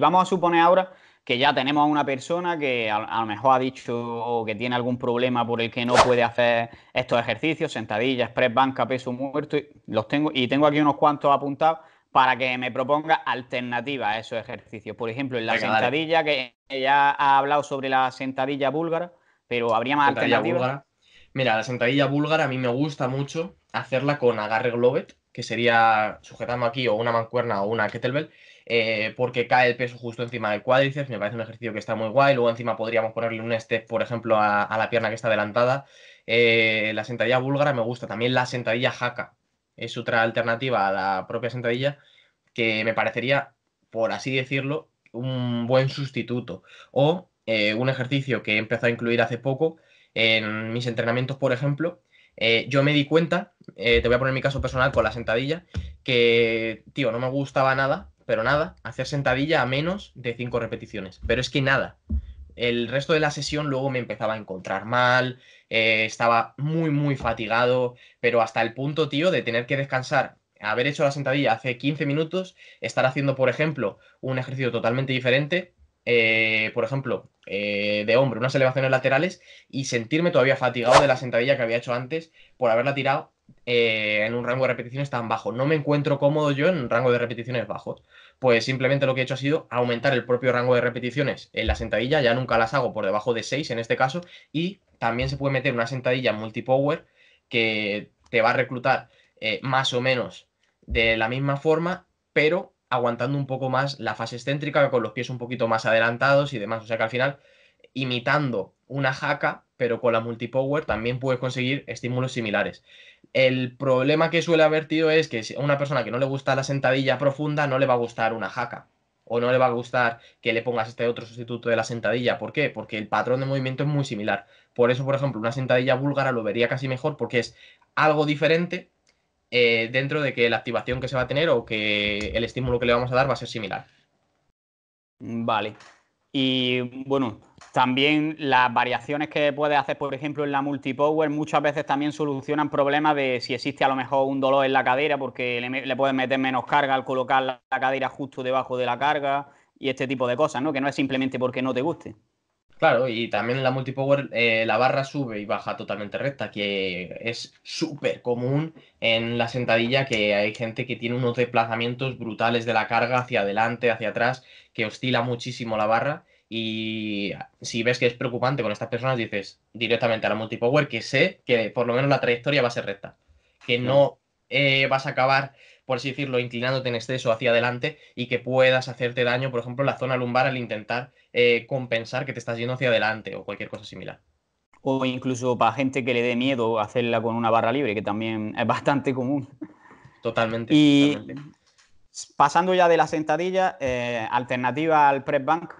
Y vamos a suponer ahora que ya tenemos a una persona que a, lo mejor ha dicho o que tiene algún problema por el que no puede hacer estos ejercicios, sentadillas, press, banca, peso muerto, y los tengo, y tengo aquí unos cuantos apuntados para que me proponga alternativas a esos ejercicios. Por ejemplo, en la sentadilla, que ya ha hablado sobre la sentadilla búlgara, pero habría más alternativas. Mira, la sentadilla búlgara a mí me gusta mucho hacerla con agarre globet, que sería sujetando aquí o una mancuerna o una kettlebell, eh, porque cae el peso justo encima del cuádriceps, me parece un ejercicio que está muy guay, luego encima podríamos ponerle un step, por ejemplo, a, la pierna que está adelantada. Eh, la sentadilla búlgara me gusta, también la sentadilla jaca, es otra alternativa a la propia sentadilla que me parecería, por así decirlo, un buen sustituto. O eh, un ejercicio que he empezado a incluir hace poco en mis entrenamientos, por ejemplo, eh, yo me di cuenta, eh, te voy a poner mi caso personal con la sentadilla, que, tío, no me gustaba nada, pero nada, hacer sentadilla a menos de 5 repeticiones. Pero es que nada. El resto de la sesión luego me empezaba a encontrar mal, eh, estaba muy, muy fatigado, pero hasta el punto, tío, de tener que descansar haber hecho la sentadilla hace 15 minutos, estar haciendo, por ejemplo, un ejercicio totalmente diferente eh, por ejemplo, eh, de hombre, unas elevaciones laterales y sentirme todavía fatigado de la sentadilla que había hecho antes por haberla tirado eh, en un rango de repeticiones tan bajo. No me encuentro cómodo yo en un rango de repeticiones bajos. Pues simplemente lo que he hecho ha sido aumentar el propio rango de repeticiones en la sentadilla. Ya nunca las hago por debajo de 6 en este caso. Y también se puede meter una sentadilla multipower que te va a reclutar más o menos de la misma forma, pero aguantando un poco más la fase excéntrica, con los pies un poquito más adelantados y demás. O sea que al final, imitando una jaca, pero con la multipower, también puedes conseguir estímulos similares. El problema que suele haber, tío, es que a una persona que no le gusta la sentadilla profunda, no le va a gustar una jaca. O no le va a gustar que le pongas este otro sustituto de la sentadilla. ¿Por qué? Porque el patrón de movimiento es muy similar. Por eso, por ejemplo, una sentadilla búlgara lo vería casi mejor porque es algo diferente, eh, dentro de que la activación que se va a tener o que el estímulo que le vamos a dar va a ser similar. Vale. Y bueno, también las variaciones que puedes hacer, por ejemplo, en la multipower, muchas veces también solucionan problemas de si existe a lo mejor un dolor en la cadera, porque le, puedes meter menos carga al colocar la, la cadera justo debajo de la carga y este tipo de cosas, ¿no? Que no es simplemente porque no te guste. Claro, y también en la multipower eh, la barra sube y baja totalmente recta, que es súper común en la sentadilla, que hay gente que tiene unos desplazamientos brutales de la carga hacia adelante, hacia atrás, que oscila muchísimo la barra. Y si ves que es preocupante con estas personas, dices directamente a la multipower que sé que por lo menos la trayectoria va a ser recta, que no eh, vas a acabar por así decirlo, inclinándote en exceso hacia adelante y que puedas hacerte daño, por ejemplo, en la zona lumbar al intentar eh, compensar que te estás yendo hacia adelante o cualquier cosa similar. O incluso para gente que le dé miedo hacerla con una barra libre, que también es bastante común. Totalmente. Y pasando ya de la sentadilla, eh, alternativa al press bank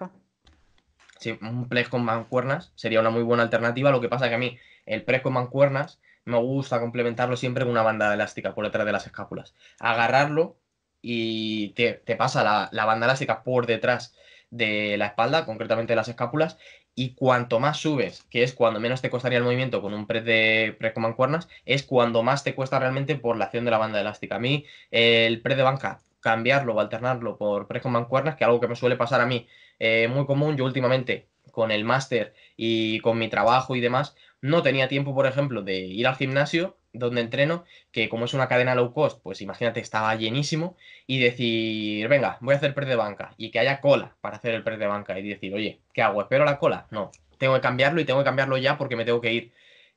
Sí, un press con mancuernas sería una muy buena alternativa. Lo que pasa que a mí el press con mancuernas me gusta complementarlo siempre con una banda elástica por detrás de las escápulas. Agarrarlo y te, pasa la, banda elástica por detrás de la espalda, concretamente de las escápulas, y cuanto más subes, que es cuando menos te costaría el movimiento con un press de press mancuernas, es cuando más te cuesta realmente por la acción de la banda elástica. A mí el press de banca, cambiarlo o alternarlo por press con mancuernas, que es algo que me suele pasar a mí eh, muy común, yo últimamente con el máster y con mi trabajo y demás, no tenía tiempo, por ejemplo, de ir al gimnasio donde entreno, que como es una cadena low cost, pues imagínate, estaba llenísimo, y decir, venga, voy a hacer press de banca, y que haya cola para hacer el press de banca, y decir, oye, ¿qué hago? ¿Espero la cola? No, tengo que cambiarlo y tengo que cambiarlo ya porque me tengo que ir.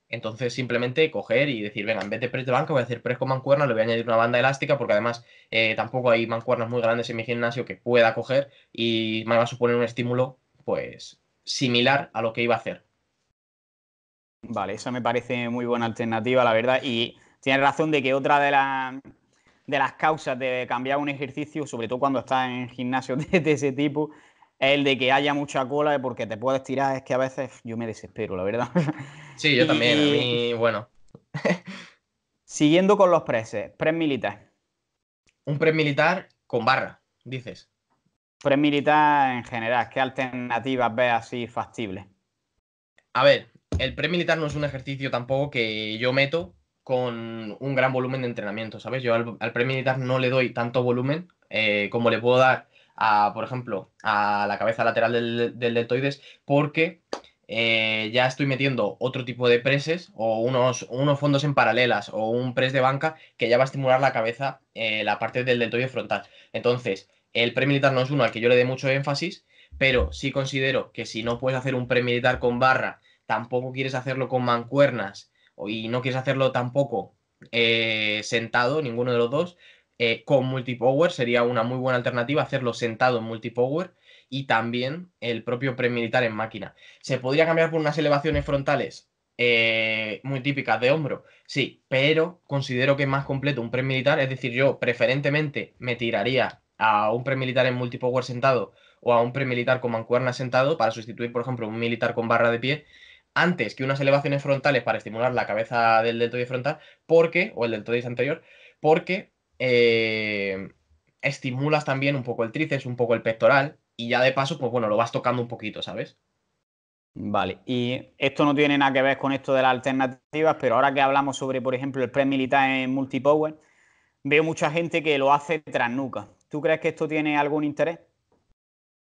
Entonces simplemente coger y decir, venga, en vez de press de banca voy a hacer press con mancuernas, le voy a añadir una banda elástica porque además eh, tampoco hay mancuernas muy grandes en mi gimnasio que pueda coger y me va a suponer un estímulo pues similar a lo que iba a hacer. Vale, eso me parece muy buena alternativa, la verdad. Y tienes razón de que otra de, las causas de cambiar un ejercicio, sobre todo cuando estás en gimnasio de, ese tipo, es el de que haya mucha cola eh, porque te puedes tirar. Es que a veces yo me desespero, la verdad. Sí, yo también. A mí, bueno. Siguiendo con los preses, pres militar. Un pres militar con barra, dices premilitar Militar en general, ¿qué alternativas ve así factible? A ver, el pre militar no es un ejercicio tampoco que yo meto con un gran volumen de entrenamiento, ¿sabes? Yo al, premilitar pre militar no le doy tanto volumen eh, como le puedo dar a, por ejemplo, a la cabeza lateral del, del deltoides, porque eh, ya estoy metiendo otro tipo de preses o unos, unos, fondos en paralelas o un press de banca que ya va a estimular la cabeza, eh, la parte del deltoide frontal. Entonces, el premilitar no es uno al que yo le dé mucho énfasis, pero sí considero que si no puedes hacer un premilitar con barra, tampoco quieres hacerlo con mancuernas y no quieres hacerlo tampoco eh, sentado, ninguno de los dos, eh, con multipower sería una muy buena alternativa hacerlo sentado en multipower y también el propio premilitar en máquina. ¿Se podría cambiar por unas elevaciones frontales? Eh, muy típicas de hombro, sí, pero considero que es más completo un premilitar, es decir, yo preferentemente me tiraría a un premilitar en multipower sentado o a un premilitar con mancuerna sentado para sustituir, por ejemplo, un militar con barra de pie antes que unas elevaciones frontales para estimular la cabeza del deltoides frontal, porque, o el deltoides anterior, porque eh, estimulas también un poco el tríceps, un poco el pectoral, y ya de paso, pues bueno, lo vas tocando un poquito, ¿sabes? Vale, y esto no tiene nada que ver con esto de las alternativas, pero ahora que hablamos sobre, por ejemplo, el pre militar en multipower, veo mucha gente que lo hace tras nuca. ¿Tú crees que esto tiene algún interés?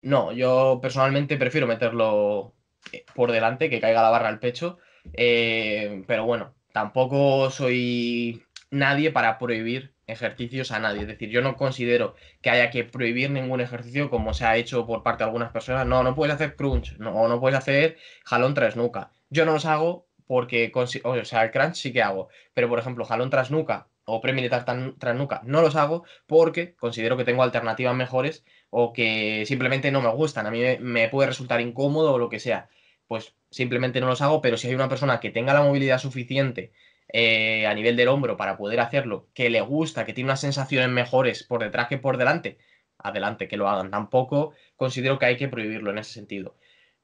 No, yo personalmente prefiero meterlo eh, por delante, que caiga la barra al pecho. Eh, pero bueno, tampoco soy nadie para prohibir ejercicios a nadie. Es decir, yo no considero que haya que prohibir ningún ejercicio como se ha hecho por parte de algunas personas. No, no puedes hacer crunch, o no puedes hacer jalón tras nuca. Yo no los hago porque, o sea, el crunch sí que hago, pero por ejemplo, jalón tras nuca o pre tan, tras nuca. No los hago porque considero que tengo alternativas mejores o que simplemente no me gustan. A mí me, puede resultar incómodo o lo que sea. Pues simplemente no los hago, pero si hay una persona que tenga la movilidad suficiente eh, a nivel del hombro para poder hacerlo, que le gusta, que tiene unas sensaciones mejores por detrás que por delante, adelante, que lo hagan. Tampoco considero que hay que prohibirlo en ese sentido.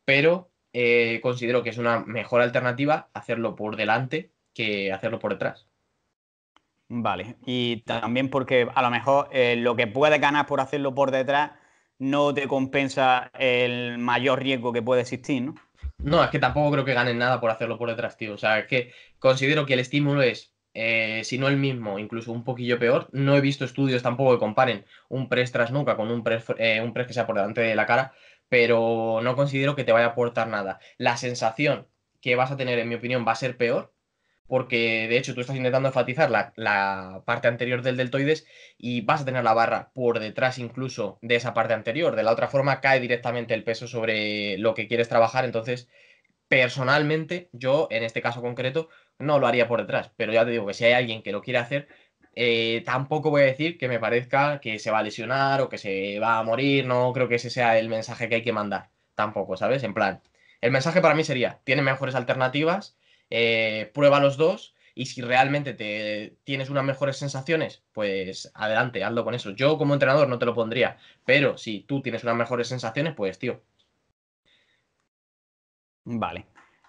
Pero eh, considero que es una mejor alternativa hacerlo por delante que hacerlo por detrás. Vale, y también porque a lo mejor eh, lo que puedes ganar por hacerlo por detrás no te compensa el mayor riesgo que puede existir, ¿no? No, es que tampoco creo que ganen nada por hacerlo por detrás, tío. O sea, es que considero que el estímulo es, eh, si no el mismo, incluso un poquillo peor. No he visto estudios tampoco que comparen un press tras nuca con un press, eh, un press que sea por delante de la cara, pero no considero que te vaya a aportar nada. La sensación que vas a tener, en mi opinión, va a ser peor porque de hecho tú estás intentando enfatizar la, parte anterior del deltoides y vas a tener la barra por detrás incluso de esa parte anterior. De la otra forma cae directamente el peso sobre lo que quieres trabajar, entonces personalmente yo en este caso concreto no lo haría por detrás, pero ya te digo que si hay alguien que lo quiere hacer, eh, tampoco voy a decir que me parezca que se va a lesionar o que se va a morir, no creo que ese sea el mensaje que hay que mandar, tampoco, ¿sabes? En plan, el mensaje para mí sería, tiene mejores alternativas eh, prueba los dos y si realmente te tienes unas mejores sensaciones, pues adelante, hazlo con eso. Yo como entrenador no te lo pondría, pero si tú tienes unas mejores sensaciones, pues tío. Vale.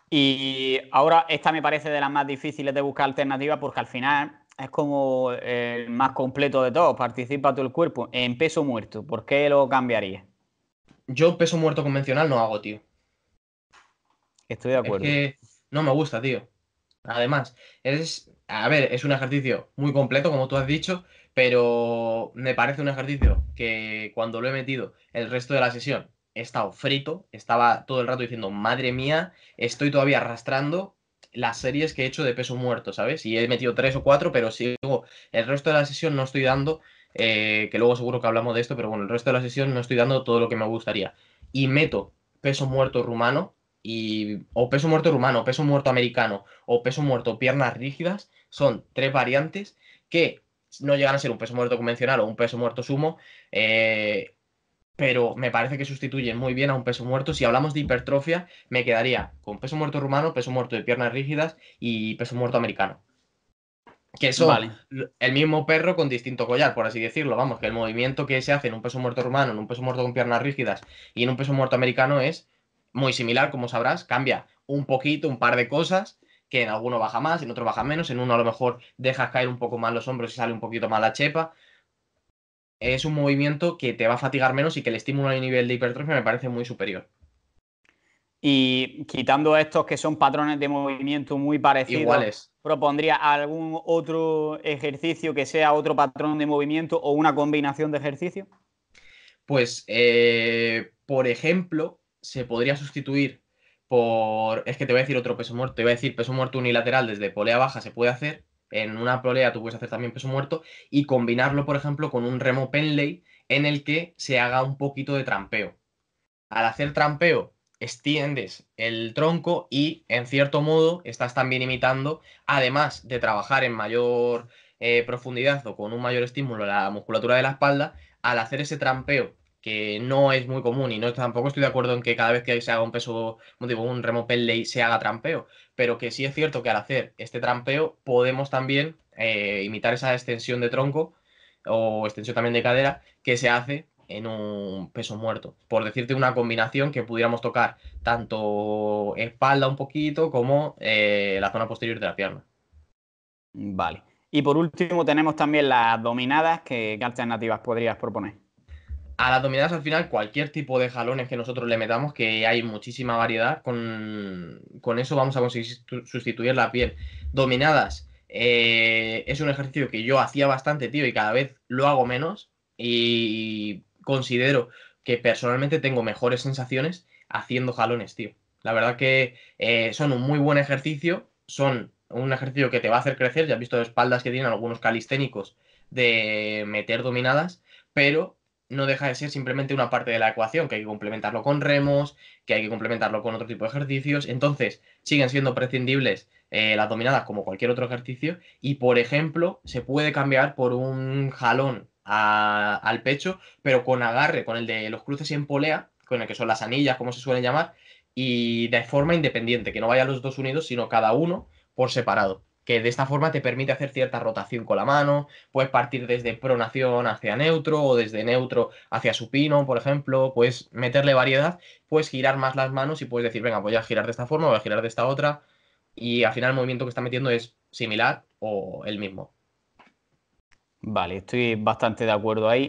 Y ahora esta me parece de las más difíciles de buscar alternativas porque al final es como el más completo de todos, participa todo el cuerpo. En peso muerto, ¿por qué lo cambiaría? Yo peso muerto convencional no hago, tío. Estoy de acuerdo. No me gusta, tío. Además, es, a ver, es un ejercicio muy completo, como tú has dicho, pero me parece un ejercicio que cuando lo he metido el resto de la sesión he estado frito, estaba todo el rato diciendo, madre mía, estoy todavía arrastrando las series que he hecho de peso muerto, ¿sabes? Y he metido tres o cuatro, pero sigo, el resto de la sesión no estoy dando, eh, que luego seguro que hablamos de esto, pero bueno, el resto de la sesión no estoy dando todo lo que me gustaría. Y meto peso muerto rumano y o peso muerto rumano, peso muerto americano o peso muerto piernas rígidas son tres variantes que no llegan a ser un peso muerto convencional o un peso muerto sumo, pero me parece que sustituyen muy bien a un peso muerto. Si hablamos de hipertrofia, me quedaría con peso muerto rumano, peso muerto de piernas rígidas y peso muerto americano. Que son el mismo perro con distinto collar, por así decirlo. Vamos, que el movimiento que se hace en un peso muerto rumano, en un peso muerto con piernas rígidas y en un peso muerto americano es muy similar, como sabrás, cambia un poquito, un par de cosas, que en alguno baja más, en otro baja menos, en uno a lo mejor dejas caer un poco más los hombros y sale un poquito más la chepa. Es un movimiento que te va a fatigar menos y que el estímulo a nivel de hipertrofia me parece muy superior. Y quitando estos que son patrones de movimiento muy parecidos, ¿propondría algún otro ejercicio que sea otro patrón de movimiento o una combinación de ejercicio? Pues, eh, por ejemplo, se podría sustituir por. Es que te voy a decir otro peso muerto. Te voy a decir peso muerto unilateral desde polea baja se puede hacer. En una polea tú puedes hacer también peso muerto y combinarlo, por ejemplo, con un remo penley en el que se haga un poquito de trampeo. Al hacer trampeo, extiendes el tronco y, en cierto modo, estás también imitando, además de trabajar en mayor eh, profundidad o con un mayor estímulo la musculatura de la espalda, al hacer ese trampeo que no es muy común y no tampoco estoy de acuerdo en que cada vez que se haga un peso, digo, un remo se haga trampeo, pero que sí es cierto que al hacer este trampeo podemos también eh, imitar esa extensión de tronco o extensión también de cadera que se hace en un peso muerto. Por decirte una combinación que pudiéramos tocar tanto espalda un poquito como eh, la zona posterior de la pierna. Vale. Y por último tenemos también las dominadas, que, ¿qué alternativas podrías proponer? a las dominadas al final cualquier tipo de jalones que nosotros le metamos, que hay muchísima variedad, con, eso vamos a conseguir sustituir la piel. Dominadas eh, es un ejercicio que yo hacía bastante, tío, y cada vez lo hago menos y considero que personalmente tengo mejores sensaciones haciendo jalones, tío. La verdad que eh, son un muy buen ejercicio, son un ejercicio que te va a hacer crecer, ya he visto espaldas que tienen algunos calisténicos de meter dominadas, pero no deja de ser simplemente una parte de la ecuación, que hay que complementarlo con remos, que hay que complementarlo con otro tipo de ejercicios. Entonces, siguen siendo prescindibles eh, las dominadas como cualquier otro ejercicio. Y, por ejemplo, se puede cambiar por un jalón al pecho, pero con agarre, con el de los cruces en polea, con el que son las anillas, como se suelen llamar, y de forma independiente, que no vayan los dos unidos, sino cada uno por separado que de esta forma te permite hacer cierta rotación con la mano, puedes partir desde pronación hacia neutro o desde neutro hacia supino, por ejemplo, puedes meterle variedad, puedes girar más las manos y puedes decir, venga, voy a girar de esta forma, voy a girar de esta otra, y al final el movimiento que está metiendo es similar o el mismo. Vale, estoy bastante de acuerdo ahí